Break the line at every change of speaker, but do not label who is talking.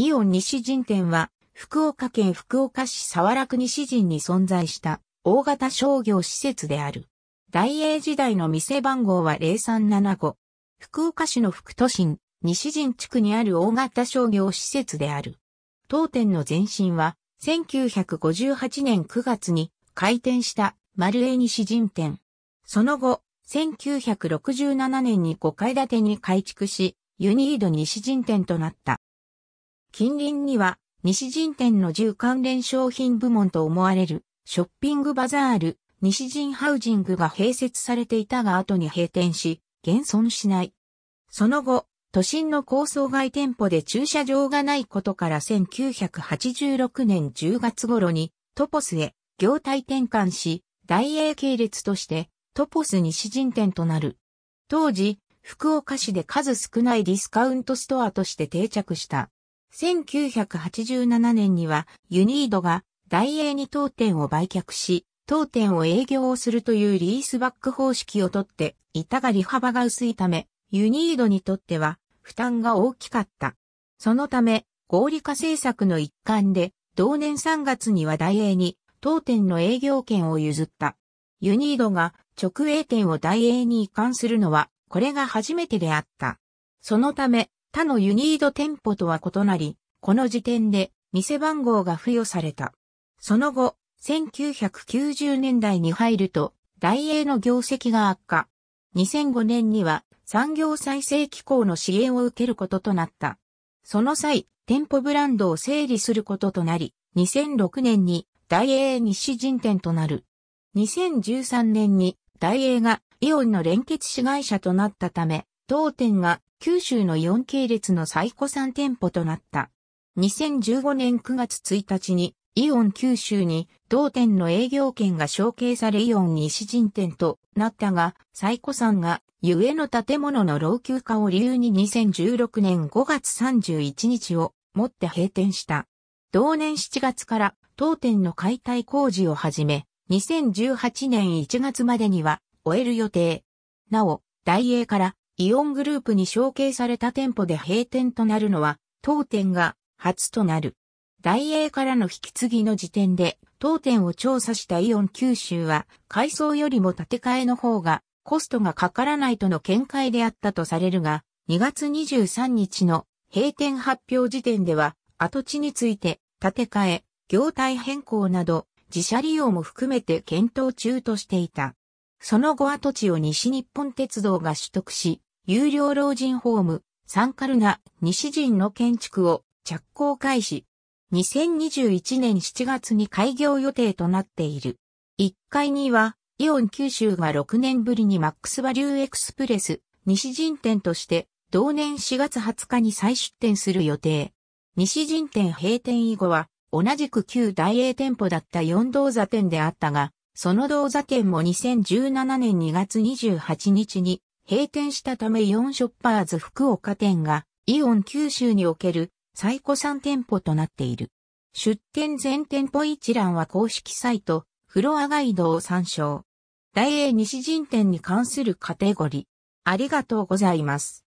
イオン西陣店は、福岡県福岡市沢楽西陣に存在した大型商業施設である。大英時代の店番号は0375。福岡市の副都心、西陣地区にある大型商業施設である。当店の前身は、1958年9月に開店した丸江西陣店。その後、1967年に5階建てに改築し、ユニード西陣店となった。近隣には、西陣店の銃関連商品部門と思われる、ショッピングバザール、西陣ハウジングが併設されていたが後に閉店し、現存しない。その後、都心の高層外店舗で駐車場がないことから1986年10月頃にトポスへ業態転換し、大英系列としてトポス西陣店となる。当時、福岡市で数少ないディスカウントストアとして定着した。1987年にはユニードが大英に当店を売却し、当店を営業をするというリースバック方式をとっていたが利幅が薄いため、ユニードにとっては負担が大きかった。そのため、合理化政策の一環で、同年3月には大英に当店の営業権を譲った。ユニードが直営店を大英に移管するのは、これが初めてであった。そのため、他のユニード店舗とは異なり、この時点で店番号が付与された。その後、1990年代に入ると、大英の業績が悪化。2005年には産業再生機構の支援を受けることとなった。その際、店舗ブランドを整理することとなり、2006年に大英西人店となる。2013年に大英がイオンの連結子会社となったため、当店が九州の4系列の最古3店舗となった。2015年9月1日に、イオン九州に同店の営業権が承継されイオン西陣店となったが、最古産が、ゆえの建物の老朽化を理由に2016年5月31日をもって閉店した。同年7月から当店の解体工事を始め、2018年1月までには終える予定。なお、大英からイオングループに承継された店舗で閉店となるのは、当店が初となる。大英からの引き継ぎの時点で、当店を調査したイオン九州は、改装よりも建て替えの方が、コストがかからないとの見解であったとされるが、2月23日の閉店発表時点では、跡地について、建て替え、業態変更など、自社利用も含めて検討中としていた。その後跡地を西日本鉄道が取得し、有料老人ホーム、サンカルナ西陣の建築を着工開始。2021年7月に開業予定となっている。1階には、イオン九州が6年ぶりにマックスバリューエクスプレス西陣店として、同年4月20日に再出店する予定。西陣店閉店以後は、同じく旧大英店舗だった四道座店であったが、その道座店も2017年2月28日に閉店したためイオンショッパーズ福岡店がイオン九州における最古3店舗となっている。出店全店舗一覧は公式サイト、フロアガイドを参照。大英西陣店に関するカテゴリー。ありがとうございます。